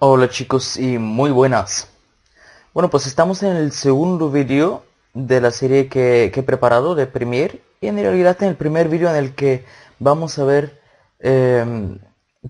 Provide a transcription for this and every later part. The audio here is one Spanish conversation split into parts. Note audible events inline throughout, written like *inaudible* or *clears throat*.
Hola chicos y muy buenas. Bueno pues estamos en el segundo vídeo de la serie que, he preparado de Premiere y en realidad en el primer vídeo en el que vamos a ver em,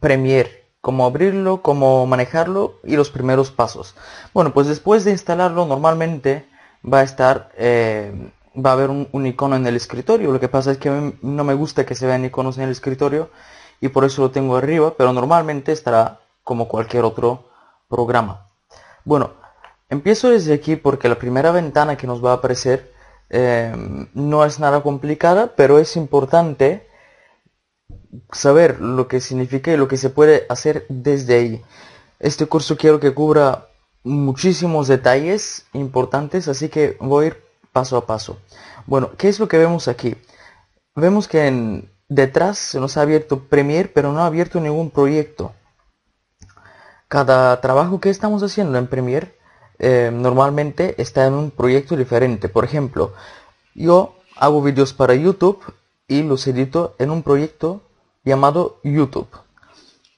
Premiere, cómo abrirlo, cómo manejarlo y los primeros pasos. Bueno pues después de instalarlo normalmente va a estar, em, va a haber un, un icono en el escritorio. Lo que pasa es que no me gusta que se vean iconos en el escritorio y por eso lo tengo arriba, pero normalmente estará como cualquier otro programa. Bueno, empiezo desde aquí porque la primera ventana que nos va a aparecer eh, no es nada complicada, pero es importante saber lo que significa y lo que se puede hacer desde ahí. Este curso quiero que cubra muchísimos detalles importantes, así que voy a ir paso a paso. Bueno, ¿qué es lo que vemos aquí? Vemos que en, detrás se nos ha abierto Premiere, pero no ha abierto ningún proyecto. Cada trabajo que estamos haciendo en Premiere eh, normalmente está en un proyecto diferente. Por ejemplo, yo hago vídeos para YouTube y los edito en un proyecto llamado YouTube.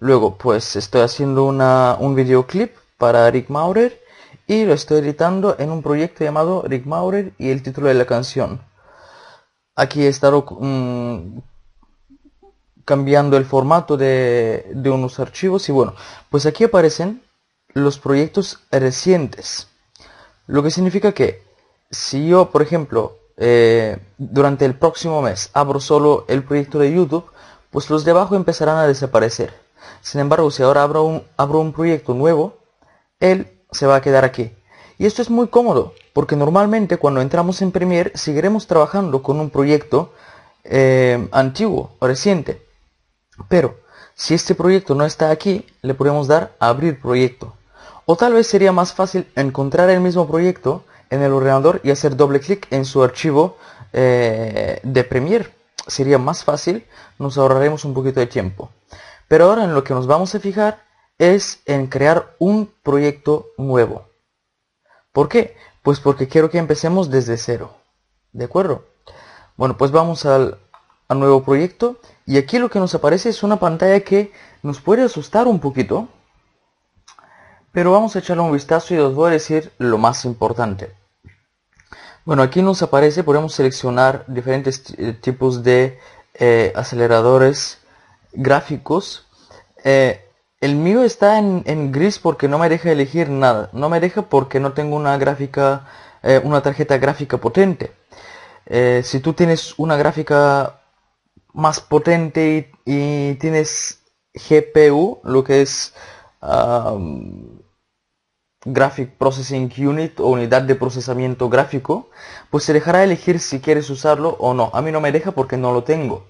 Luego, pues estoy haciendo un videoclip para Rick Maurer y lo estoy editando en un proyecto llamado Rick Maurer y el título de la canción. Aquí he estado mm, cambiando el formato de, unos archivos y bueno, pues aquí aparecen los proyectos recientes. Lo que significa que si yo, por ejemplo, eh, durante el próximo mes abro solo el proyecto de YouTube, pues los de abajo empezarán a desaparecer. Sin embargo, si ahora abro un, abro un proyecto nuevo, él se va a quedar aquí. Y esto es muy cómodo, porque normalmente cuando entramos en Premiere seguiremos trabajando con un proyecto eh, antiguo o reciente. Pero si este proyecto no está aquí, le podemos dar a abrir proyecto. O tal vez sería más fácil encontrar el mismo proyecto en el ordenador y hacer doble clic en su archivo eh, de Premiere. Sería más fácil, nos ahorraremos un poquito de tiempo. Pero ahora en lo que nos vamos a fijar es en crear un proyecto nuevo. ¿Por qué? Pues porque quiero que empecemos desde cero. ¿De acuerdo? Bueno, pues vamos al nuevo proyecto y aquí lo que nos aparece es una pantalla que nos puede asustar un poquito pero vamos a echarle un vistazo y os voy a decir lo más importante bueno aquí nos aparece podemos seleccionar diferentes eh, tipos de eh, aceleradores gráficos eh, el mío está en, en, gris porque no me deja elegir nada no me deja porque no tengo una gráfica una tarjeta gráfica potente si tú tienes una gráfica más potente y, tienes GPU, lo que es Graphic Processing Unit o unidad de procesamiento gráfico, pues se dejará elegir si quieres usarlo o no. A mí no me deja porque no lo tengo.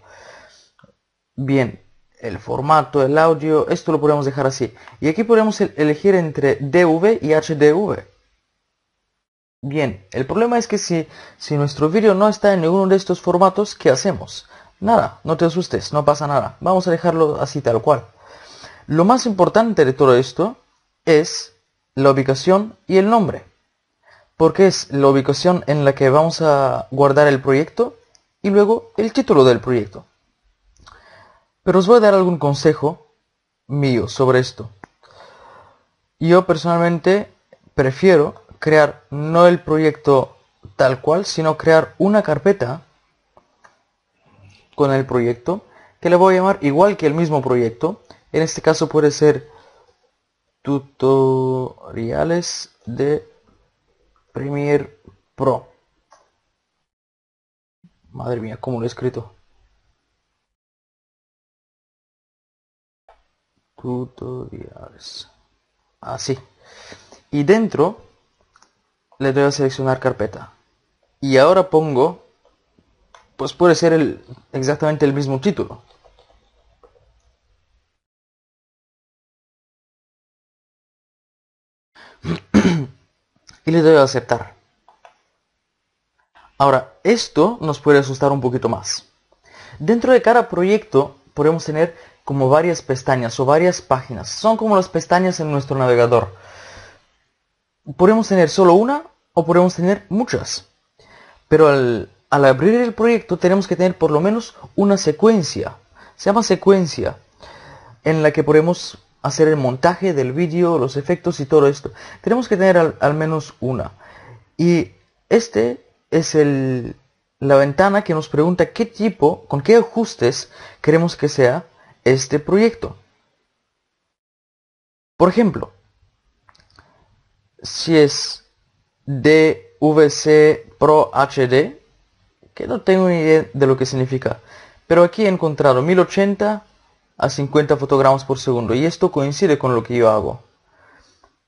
Bien, el formato, el audio, esto lo podemos dejar así. Y aquí podemos elegir entre DV y HDV. Bien, el problema es que si, si nuestro vídeo no está en ninguno de estos formatos, ¿qué hacemos? Nada, no te asustes, no pasa nada. Vamos a dejarlo así tal cual. Lo más importante de todo esto es la ubicación y el nombre. Porque es la ubicación en la que vamos a guardar el proyecto y luego el título del proyecto. Pero os voy a dar algún consejo mío sobre esto. Yo personalmente prefiero crear no el proyecto tal cual, sino crear una carpeta con el proyecto, que le voy a llamar igual que el mismo proyecto. En este caso puede ser tutoriales de Premiere Pro. Madre mía, como lo he escrito. Tutoriales. Así. Ah, y dentro le doy a seleccionar carpeta. Y ahora pongo pues puede ser el, exactamente el mismo título. *clears throat* y le doy a aceptar. Ahora, esto nos puede asustar un poquito más. Dentro de cada proyecto podemos tener como varias pestañas o varias páginas. Son como las pestañas en nuestro navegador. Podemos tener solo una o podemos tener muchas. Pero al al abrir el proyecto tenemos que tener por lo menos una secuencia. Se llama secuencia, en la que podemos hacer el montaje del vídeo, los efectos y todo esto. Tenemos que tener al, menos una. Y este es el, la ventana que nos pregunta qué tipo, con qué ajustes queremos que sea este proyecto. Por ejemplo, si es DVC Pro HD, que no tengo ni idea de lo que significa. Pero aquí he encontrado 1080 a 50 fotogramas por segundo y esto coincide con lo que yo hago.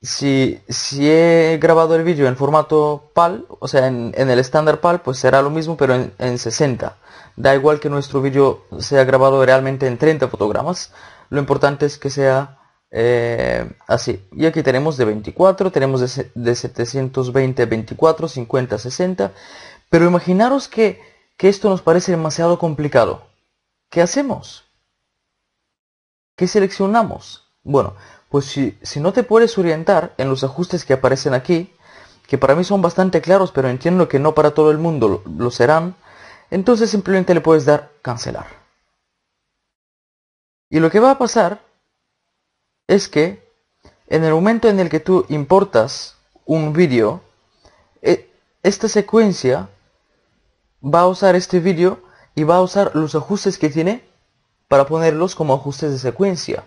Si, si he grabado el vídeo en formato PAL, o sea, en, en el estándar PAL, pues será lo mismo, pero en, 60. Da igual que nuestro vídeo sea grabado realmente en 30 fotogramas, lo importante es que sea eh, así. Y aquí tenemos de 24, tenemos de, de 720 24, 50, 60. Pero imaginaros que, esto nos parece demasiado complicado. ¿Qué hacemos? ¿Qué seleccionamos? Bueno, pues si, no te puedes orientar en los ajustes que aparecen aquí, que para mí son bastante claros, pero entiendo que no para todo el mundo lo, lo serán, entonces simplemente le puedes dar cancelar. Y lo que va a pasar es que en el momento en el que tú importas un vídeo, e, esta secuencia va a usar este vídeo y va a usar los ajustes que tiene para ponerlos como ajustes de secuencia.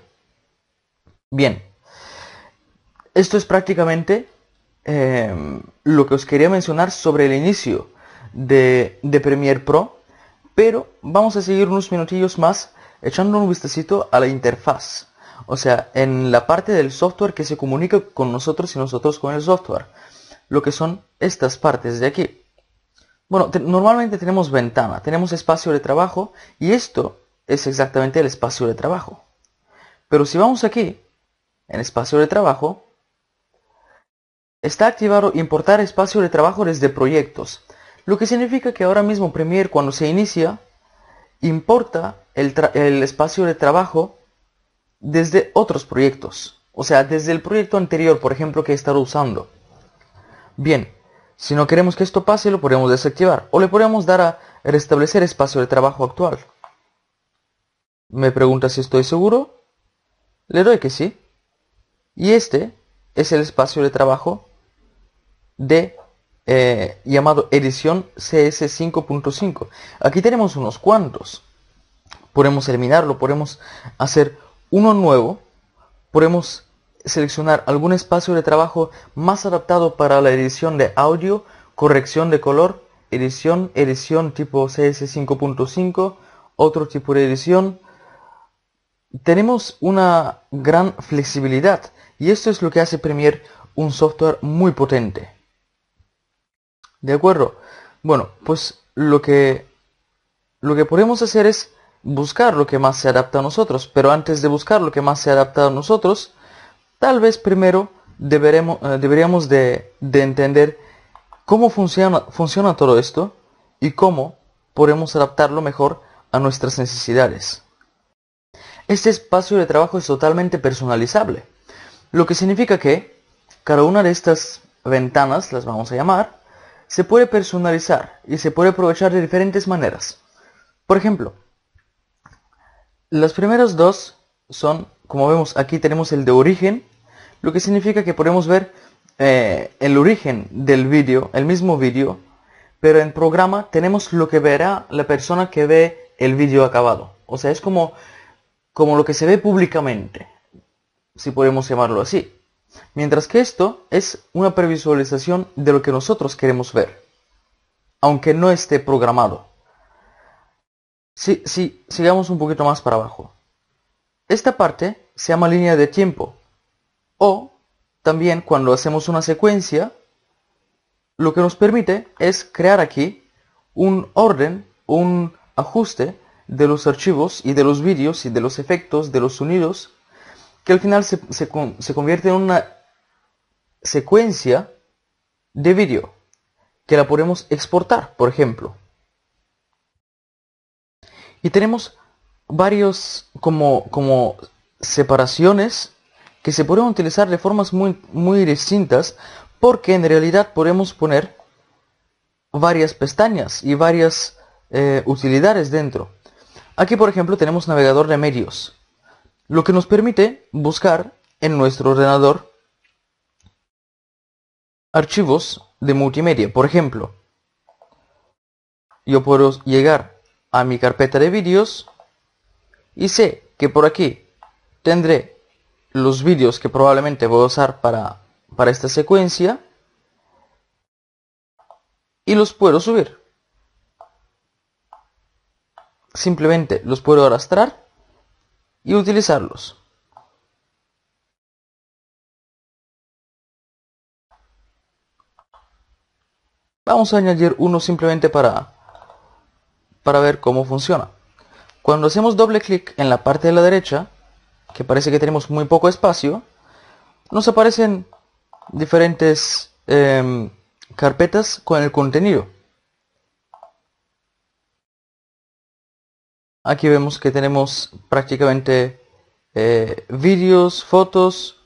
Bien, esto es prácticamente em, lo que os quería mencionar sobre el inicio de, de Premiere Pro, pero vamos a seguir unos minutillos más echando un vistacito a la interfaz, o sea, en la parte del software que se comunica con nosotros y nosotros con el software, lo que son estas partes de aquí. Bueno, normalmente tenemos ventana, tenemos espacio de trabajo y esto es exactamente el espacio de trabajo. Pero si vamos aquí, en espacio de trabajo, está activado importar espacio de trabajo desde proyectos, lo que significa que ahora mismo Premiere cuando se inicia, importa el, el espacio de trabajo desde otros proyectos, o sea, desde el proyecto anterior, por ejemplo, que he estado usando. Bien, si no queremos que esto pase, lo podemos desactivar o le podemos dar a restablecer espacio de trabajo actual. Me pregunta si estoy seguro. Le doy que sí. Y este es el espacio de trabajo de eh, llamado edición CS5.5. Aquí tenemos unos cuantos. Podemos eliminarlo, podemos hacer uno nuevo, podemos seleccionar algún espacio de trabajo más adaptado para la edición de audio, corrección de color, edición, edición tipo CS5.5, otro tipo de edición. Tenemos una gran flexibilidad y esto es lo que hace Premiere un software muy potente. ¿De acuerdo? Bueno, pues lo que, lo que podemos hacer es buscar lo que más se adapta a nosotros, pero antes de buscar lo que más se adapta a nosotros, Tal vez primero deberemos, eh, deberíamos de, entender cómo funciona, funciona todo esto y cómo podemos adaptarlo mejor a nuestras necesidades. Este espacio de trabajo es totalmente personalizable, lo que significa que cada una de estas ventanas, las vamos a llamar, se puede personalizar y se puede aprovechar de diferentes maneras. Por ejemplo, las primeras dos son como vemos aquí tenemos el de origen, lo que significa que podemos ver eh, el origen del vídeo, el mismo vídeo, pero en programa tenemos lo que verá la persona que ve el vídeo acabado. O sea, es como, como lo que se ve públicamente, si podemos llamarlo así. Mientras que esto es una previsualización de lo que nosotros queremos ver, aunque no esté programado. Sí, si sigamos un poquito más para abajo. Esta parte se llama línea de tiempo. O también cuando hacemos una secuencia, lo que nos permite es crear aquí un orden, un ajuste de los archivos y de los vídeos y de los efectos, de los sonidos, que al final se, se convierte en una secuencia de vídeo que la podemos exportar, por ejemplo. Y tenemos varios como, como separaciones que se pueden utilizar de formas muy, muy distintas porque en realidad podemos poner varias pestañas y varias eh, utilidades dentro. Aquí por ejemplo tenemos navegador de medios, lo que nos permite buscar en nuestro ordenador archivos de multimedia. Por ejemplo, yo puedo llegar a mi carpeta de vídeos y sé que por aquí tendré los vídeos que probablemente voy a usar para, para esta secuencia y los puedo subir simplemente los puedo arrastrar y utilizarlos vamos a añadir uno simplemente para para ver cómo funciona cuando hacemos doble clic en la parte de la derecha, que parece que tenemos muy poco espacio, nos aparecen diferentes em, carpetas con el contenido. Aquí vemos que tenemos prácticamente eh, vídeos, fotos,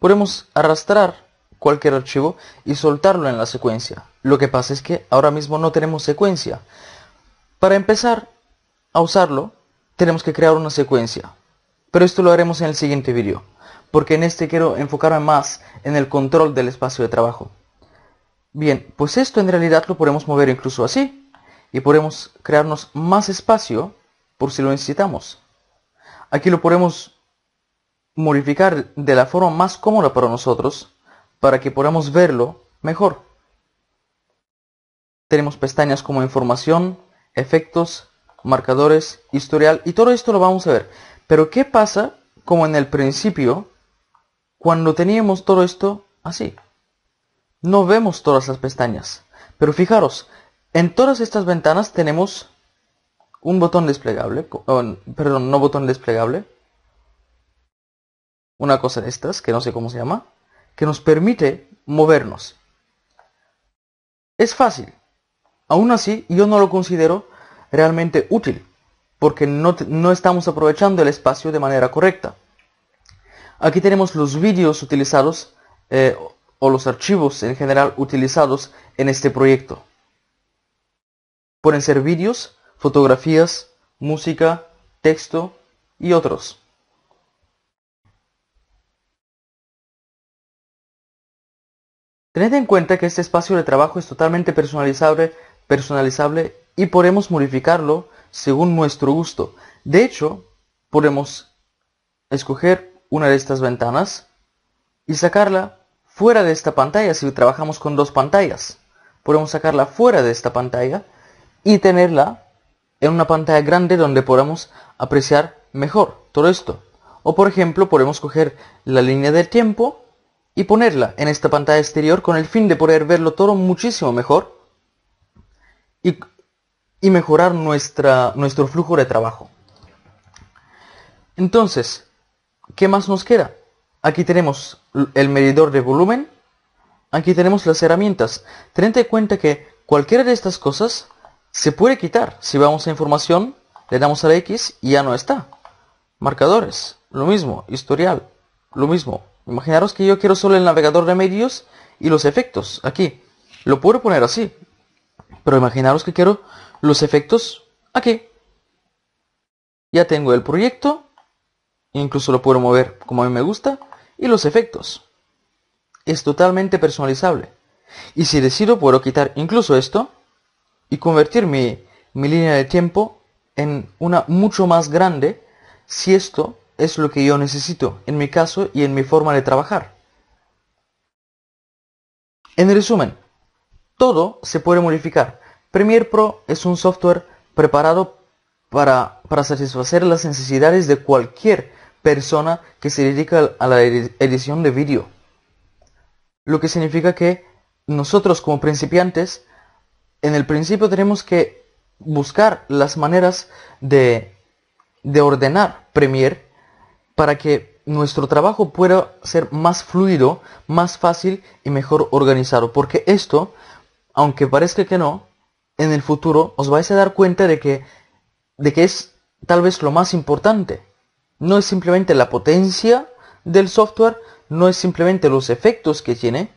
podemos arrastrar cualquier archivo y soltarlo en la secuencia. Lo que pasa es que ahora mismo no tenemos secuencia. Para empezar a usarlo, tenemos que crear una secuencia. Pero esto lo haremos en el siguiente vídeo, porque en este quiero enfocarme más en el control del espacio de trabajo. Bien, pues esto en realidad lo podemos mover incluso así, y podemos crearnos más espacio por si lo necesitamos. Aquí lo podemos modificar de la forma más cómoda para nosotros, para que podamos verlo mejor. Tenemos pestañas como información, efectos, marcadores, historial y todo esto lo vamos a ver. Pero ¿qué pasa como en el principio cuando teníamos todo esto así? No vemos todas las pestañas. Pero fijaros, en todas estas ventanas tenemos un botón desplegable, oh, perdón, no botón desplegable, una cosa de estas que no sé cómo se llama, que nos permite movernos. Es fácil. Aún así, yo no lo considero realmente útil, porque no, estamos aprovechando el espacio de manera correcta. Aquí tenemos los vídeos utilizados eh, o los archivos en general utilizados en este proyecto. Pueden ser vídeos, fotografías, música, texto y otros. Tened en cuenta que este espacio de trabajo es totalmente personalizable, y podemos modificarlo según nuestro gusto. De hecho, podemos escoger una de estas ventanas y sacarla fuera de esta pantalla si trabajamos con dos pantallas. Podemos sacarla fuera de esta pantalla y tenerla en una pantalla grande donde podamos apreciar mejor todo esto. O por ejemplo, podemos coger la línea de tiempo y ponerla en esta pantalla exterior con el fin de poder verlo todo muchísimo mejor y, y mejorar nuestra, nuestro flujo de trabajo. Entonces, ¿qué más nos queda? Aquí tenemos el medidor de volumen, aquí tenemos las herramientas. Tened en cuenta que cualquiera de estas cosas se puede quitar. Si vamos a información, le damos a la X y ya no está. Marcadores, lo mismo, historial, lo mismo, imaginaros que yo quiero solo el navegador de medios y los efectos aquí. Lo puedo poner así, pero imaginaros que quiero los efectos aquí. Ya tengo el proyecto, incluso lo puedo mover como a mí me gusta, y los efectos. Es totalmente personalizable. Y si decido puedo quitar incluso esto y convertir mi, mi línea de tiempo en una mucho más grande si esto es lo que yo necesito en mi caso y en mi forma de trabajar. En resumen, todo se puede modificar. Premiere Pro es un software preparado para, para satisfacer las necesidades de cualquier persona que se dedica a la edición de vídeo. Lo que significa que nosotros como principiantes, en el principio tenemos que buscar las maneras de, de ordenar Premiere para que nuestro trabajo pueda ser más fluido, más fácil y mejor organizado. Porque esto, aunque parezca que no, en el futuro os vais a dar cuenta de que, de que es tal vez lo más importante. No es simplemente la potencia del software, no es simplemente los efectos que tiene,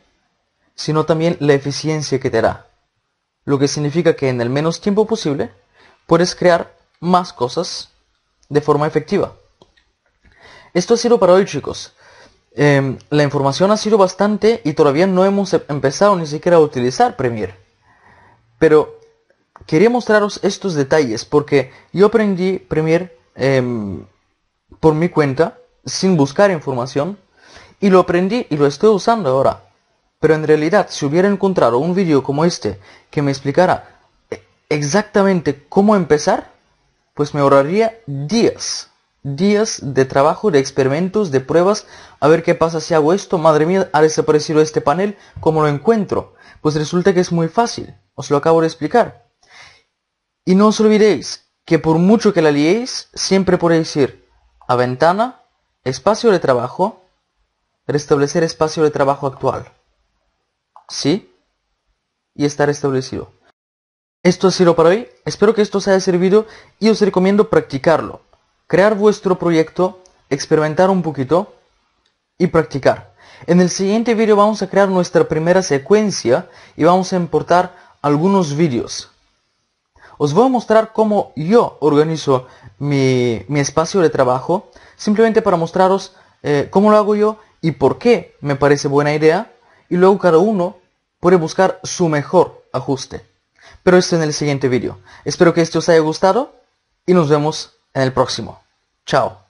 sino también la eficiencia que te da. Lo que significa que en el menos tiempo posible puedes crear más cosas de forma efectiva. Esto ha sido para hoy chicos. Em, la información ha sido bastante y todavía no hemos em, empezado ni siquiera a utilizar Premiere. Pero quería mostraros estos detalles porque yo aprendí Premiere em, por mi cuenta, sin buscar información, y lo aprendí y lo estoy usando ahora. Pero en realidad, si hubiera encontrado un vídeo como este que me explicara eh, exactamente cómo empezar, pues me ahorraría días días de trabajo, de experimentos, de pruebas, a ver qué pasa si hago esto, madre mía, ha desaparecido este panel, ¿cómo lo encuentro? Pues resulta que es muy fácil, os lo acabo de explicar. Y no os olvidéis que por mucho que la liéis, siempre podéis ir a ventana, espacio de trabajo, restablecer espacio de trabajo actual. ¿Sí? Y está restablecido. Esto ha sido para hoy, espero que esto os haya servido y os recomiendo practicarlo crear vuestro proyecto, experimentar un poquito y practicar. En el siguiente vídeo vamos a crear nuestra primera secuencia y vamos a importar algunos vídeos. Os voy a mostrar cómo yo organizo mi, espacio de trabajo, simplemente para mostraros eh, cómo lo hago yo y por qué me parece buena idea, y luego cada uno puede buscar su mejor ajuste. Pero esto en el siguiente vídeo. Espero que esto os haya gustado y nos vemos en el próximo. Chao.